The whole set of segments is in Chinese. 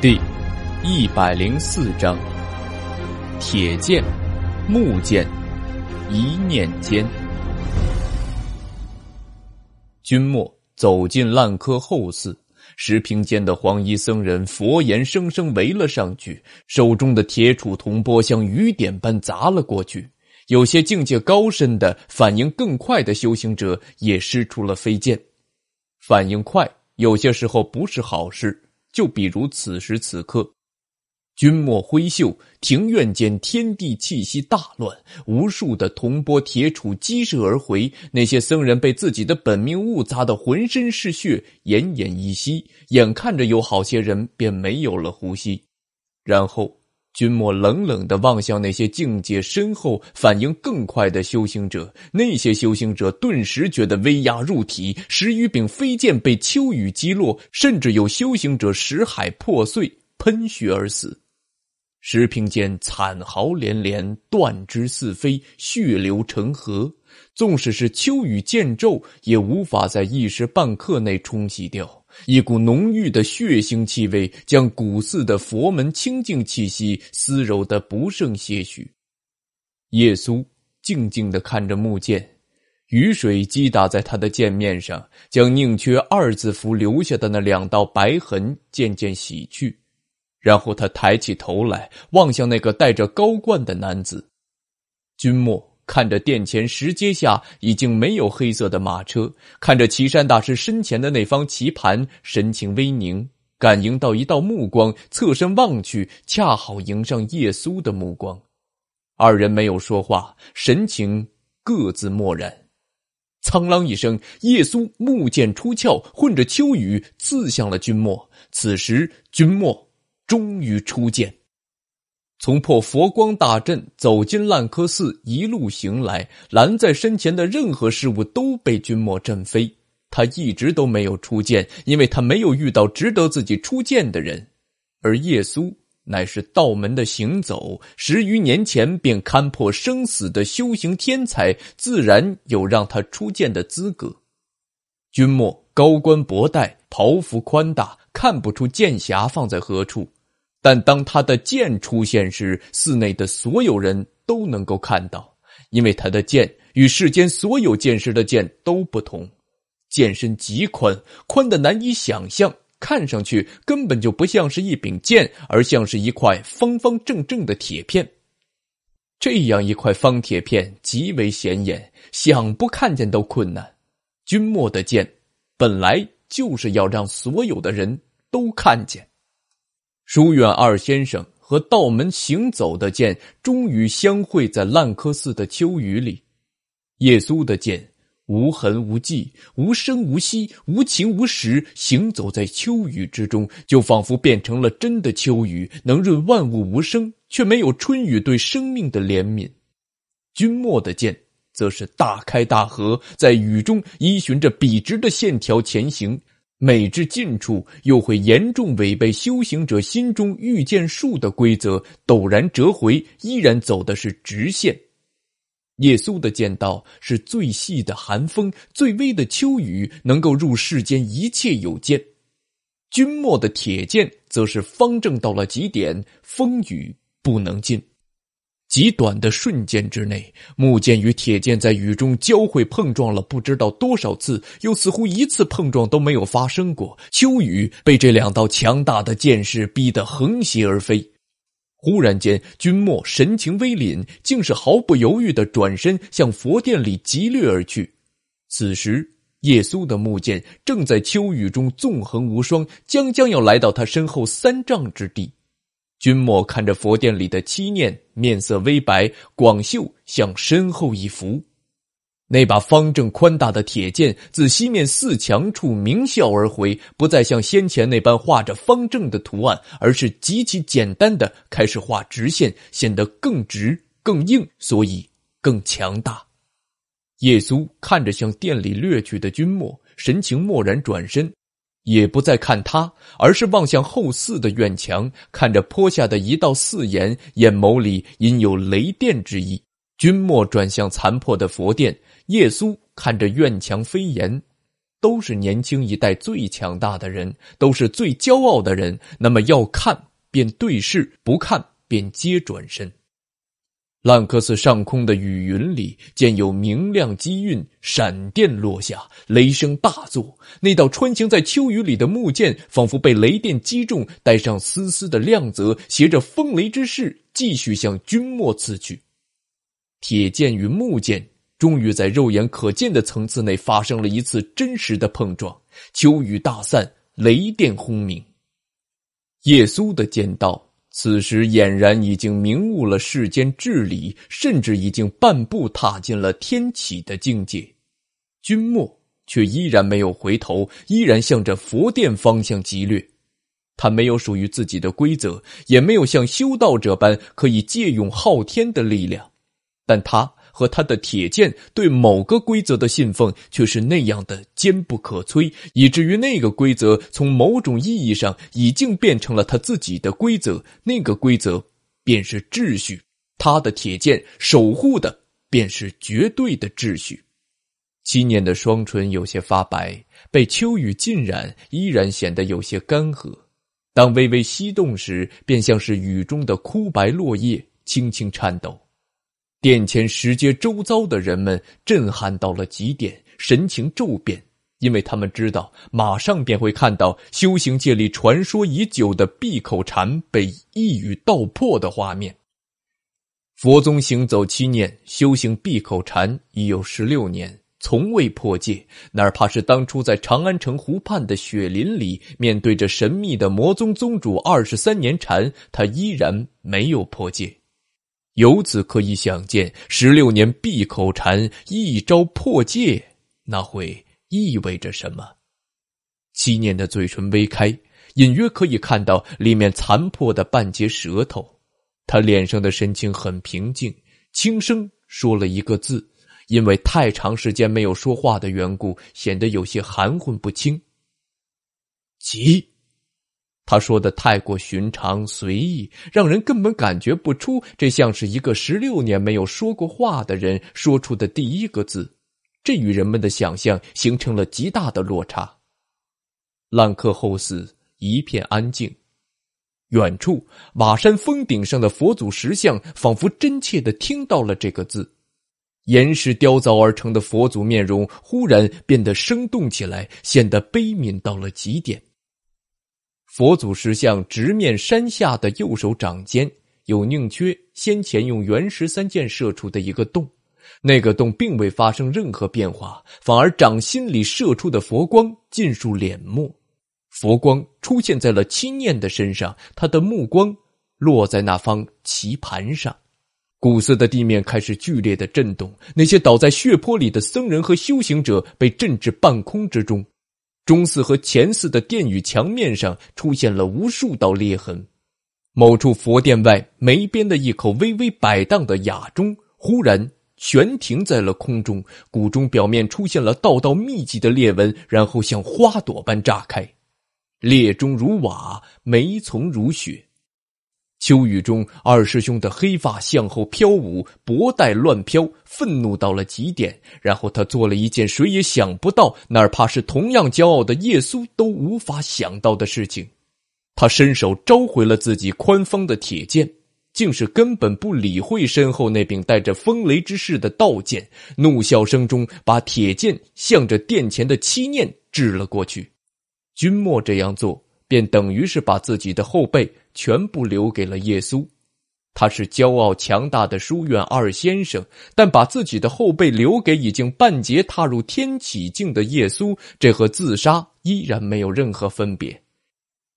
第一百零四章，铁剑、木剑，一念间。君莫走进烂柯后寺，石屏间的黄衣僧人佛言声声围了上去，手中的铁杵铜钵像雨点般砸了过去。有些境界高深的、反应更快的修行者也施出了飞剑。反应快，有些时候不是好事。就比如此时此刻，君莫挥袖，庭院间天地气息大乱，无数的铜钵铁杵击射而回，那些僧人被自己的本命物砸得浑身是血，奄奄一息，眼看着有好些人便没有了呼吸，然后。君莫冷冷的望向那些境界深厚、反应更快的修行者，那些修行者顿时觉得威压入体，十余柄飞剑被秋雨击落，甚至有修行者识海破碎，喷血而死。石屏间惨嚎连连，断肢四飞，血流成河，纵使是秋雨剑咒，也无法在一时半刻内冲洗掉。一股浓郁的血腥气味，将古寺的佛门清净气息撕揉的不剩些许。耶稣静静的看着木剑，雨水击打在他的剑面上，将宁缺二字符留下的那两道白痕渐渐洗去。然后他抬起头来，望向那个戴着高冠的男子，君莫。看着殿前石阶下已经没有黑色的马车，看着岐山大师身前的那方棋盘，神情微凝，感应到一道目光，侧身望去，恰好迎上叶苏的目光。二人没有说话，神情各自漠然。沧啷一声，叶苏木剑出鞘，混着秋雨刺向了君莫。此时，君莫终于出剑。从破佛光大阵走进烂柯寺，一路行来，拦在身前的任何事物都被君莫震飞。他一直都没有出剑，因为他没有遇到值得自己出剑的人。而耶稣乃是道门的行走，十余年前便勘破生死的修行天才，自然有让他出剑的资格。君莫高冠博带，袍服宽大，看不出剑匣放在何处。但当他的剑出现时，寺内的所有人都能够看到，因为他的剑与世间所有剑士的剑都不同，剑身极宽，宽的难以想象，看上去根本就不像是一柄剑，而像是一块方方正正的铁片。这样一块方铁片极为显眼，想不看见都困难。君莫的剑本来就是要让所有的人都看见。疏远二先生和道门行走的剑终于相会在烂柯寺的秋雨里。耶稣的剑无痕无迹，无声无息，无情无实，行走在秋雨之中，就仿佛变成了真的秋雨，能润万物无声，却没有春雨对生命的怜悯。君莫的剑则是大开大合，在雨中依循着笔直的线条前行。美至近处，又会严重违背修行者心中御剑术的规则，陡然折回，依然走的是直线。耶稣的剑道是最细的寒风，最微的秋雨，能够入世间一切有见。君莫的铁剑，则是方正到了极点，风雨不能进。极短的瞬间之内，木剑与铁剑在雨中交汇碰撞了不知道多少次，又似乎一次碰撞都没有发生过。秋雨被这两道强大的剑势逼得横斜而飞。忽然间，君莫神情微凛，竟是毫不犹豫的转身向佛殿里疾掠而去。此时，耶稣的木剑正在秋雨中纵横无双，将将要来到他身后三丈之地。君莫看着佛殿里的七念，面色微白。广袖向身后一扶，那把方正宽大的铁剑自西面四墙处鸣啸而回，不再像先前那般画着方正的图案，而是极其简单的开始画直线，显得更直、更硬，所以更强大。耶稣看着向殿里掠去的君莫，神情漠然，转身。也不再看他，而是望向后寺的院墙，看着坡下的一道四眼，眼眸里隐有雷电之意。君莫转向残破的佛殿，耶稣看着院墙飞檐，都是年轻一代最强大的人，都是最骄傲的人。那么要看便对视，不看便皆转身。兰克斯上空的雨云里，见有明亮积运，闪电落下，雷声大作。那道穿行在秋雨里的木剑，仿佛被雷电击中，带上丝丝的亮泽，携着风雷之势，继续向君莫刺去。铁剑与木剑终于在肉眼可见的层次内发生了一次真实的碰撞。秋雨大散，雷电轰鸣。耶稣的剑道此时俨然已经明悟了世间至理，甚至已经半步踏进了天启的境界。君莫却依然没有回头，依然向着佛殿方向急掠。他没有属于自己的规则，也没有像修道者般可以借用昊天的力量，但他。和他的铁剑对某个规则的信奉，却是那样的坚不可摧，以至于那个规则从某种意义上已经变成了他自己的规则。那个规则便是秩序，他的铁剑守护的便是绝对的秩序。七念的双唇有些发白，被秋雨浸染，依然显得有些干涸。当微微翕动时，便像是雨中的枯白落叶，轻轻颤抖。殿前石阶周遭的人们震撼到了极点，神情骤变，因为他们知道，马上便会看到修行界里传说已久的闭口禅被一语道破的画面。佛宗行走七年，修行闭口禅已有十六年，从未破戒，哪怕是当初在长安城湖畔的雪林里，面对着神秘的魔宗宗主二十三年禅，他依然没有破戒。由此可以想见，十六年闭口禅一朝破戒，那会意味着什么？七念的嘴唇微开，隐约可以看到里面残破的半截舌头。他脸上的神情很平静，轻声说了一个字，因为太长时间没有说话的缘故，显得有些含混不清。急。他说的太过寻常随意，让人根本感觉不出这像是一个十六年没有说过话的人说出的第一个字，这与人们的想象形成了极大的落差。烂客后寺一片安静，远处瓦山峰顶上的佛祖石像仿佛真切的听到了这个字，岩石雕凿而成的佛祖面容忽然变得生动起来，显得悲悯到了极点。佛祖石像直面山下的右手掌间，有宁缺先前用原石三箭射出的一个洞，那个洞并未发生任何变化，反而掌心里射出的佛光尽数敛没。佛光出现在了青念的身上，他的目光落在那方棋盘上，古色的地面开始剧烈的震动，那些倒在血泊里的僧人和修行者被震至半空之中。中寺和前寺的殿宇墙面上出现了无数道裂痕，某处佛殿外梅边的一口微微摆荡的哑钟忽然悬停在了空中，古钟表面出现了道道密集的裂纹，然后像花朵般炸开，裂钟如瓦，眉丛如雪。秋雨中，二师兄的黑发向后飘舞，脖带乱飘，愤怒到了极点。然后他做了一件谁也想不到，哪怕是同样骄傲的耶稣都无法想到的事情：他伸手召回了自己宽方的铁剑，竟是根本不理会身后那柄带着风雷之势的道剑。怒笑声中，把铁剑向着殿前的七念掷了过去。君莫这样做。便等于是把自己的后背全部留给了耶稣，他是骄傲强大的书院二先生，但把自己的后背留给已经半截踏入天启境的耶稣，这和自杀依然没有任何分别。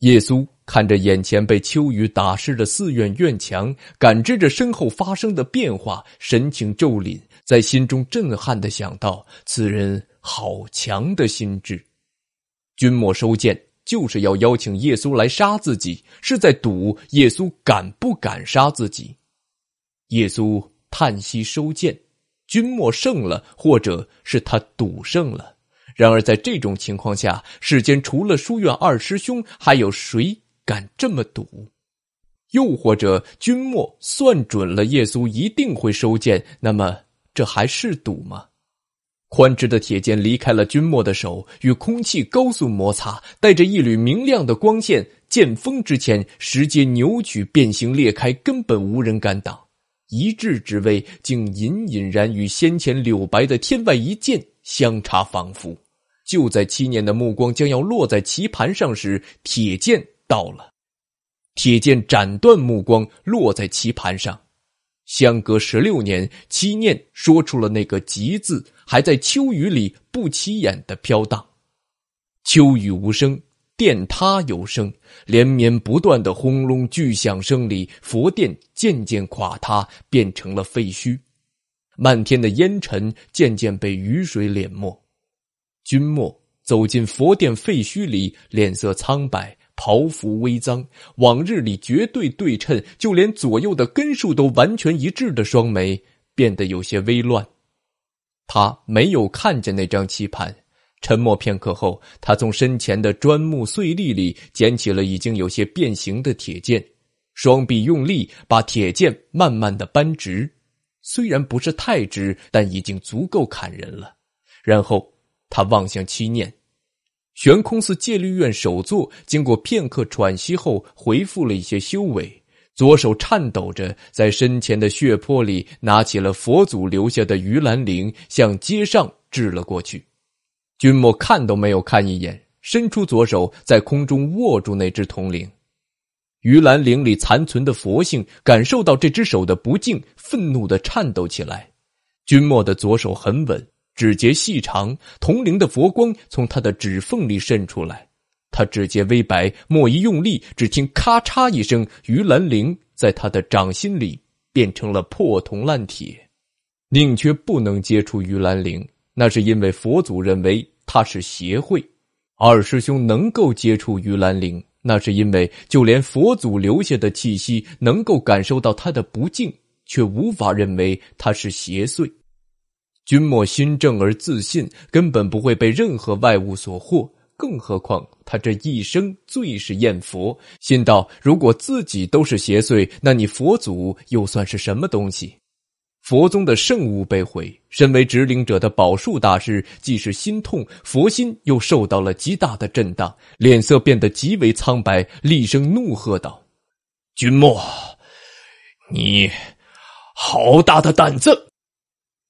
耶稣看着眼前被秋雨打湿的寺院院墙，感知着身后发生的变化，神情骤凛，在心中震撼的想到：此人好强的心智。君莫收剑。就是要邀请耶稣来杀自己，是在赌耶稣敢不敢杀自己。耶稣叹息收剑，君莫胜了，或者是他赌胜了。然而在这种情况下，世间除了书院二师兄，还有谁敢这么赌？又或者君莫算准了耶稣一定会收剑，那么这还是赌吗？宽直的铁剑离开了君莫的手，与空气高速摩擦，带着一缕明亮的光线。剑锋之前，石阶扭曲变形裂开，根本无人敢挡。一掷之威，竟隐隐然与先前柳白的天外一剑相差仿佛。就在七年的目光将要落在棋盘上时，铁剑到了，铁剑斩断目光，落在棋盘上。相隔十六年，七念说出了那个“极”字，还在秋雨里不起眼的飘荡。秋雨无声，殿塌有声，连绵不断的轰隆巨响声里，佛殿渐渐垮塌，变成了废墟。漫天的烟尘渐渐被雨水敛没。君莫走进佛殿废墟里，脸色苍白。袍服微脏，往日里绝对对称，就连左右的根数都完全一致的双眉变得有些微乱。他没有看见那张棋盘，沉默片刻后，他从身前的砖木碎粒里捡起了已经有些变形的铁剑，双臂用力把铁剑慢慢的扳直，虽然不是太直，但已经足够砍人了。然后他望向七念。悬空寺戒律院首座经过片刻喘息后，恢复了一些修为，左手颤抖着在身前的血泊里拿起了佛祖留下的鱼兰铃，向街上掷了过去。君莫看都没有看一眼，伸出左手在空中握住那只铜铃。鱼兰铃里残存的佛性感受到这只手的不敬，愤怒的颤抖起来。君莫的左手很稳。指节细长，铜铃的佛光从他的指缝里渗出来。他指节微白，莫一用力，只听咔嚓一声，于兰陵在他的掌心里变成了破铜烂铁。宁缺不能接触于兰陵，那是因为佛祖认为他是邪会，二师兄能够接触于兰陵，那是因为就连佛祖留下的气息能够感受到他的不敬，却无法认为他是邪祟。君莫心正而自信，根本不会被任何外物所惑。更何况他这一生最是厌佛，心道：如果自己都是邪祟，那你佛祖又算是什么东西？佛宗的圣物被毁，身为执领者的宝树大师，既是心痛，佛心又受到了极大的震荡，脸色变得极为苍白，厉声怒喝道：“君莫，你好大的胆子！”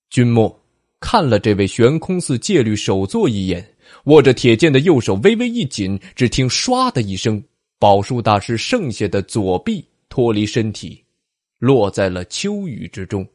君莫。看了这位悬空寺戒律首座一眼，握着铁剑的右手微微一紧，只听唰的一声，宝树大师剩下的左臂脱离身体，落在了秋雨之中。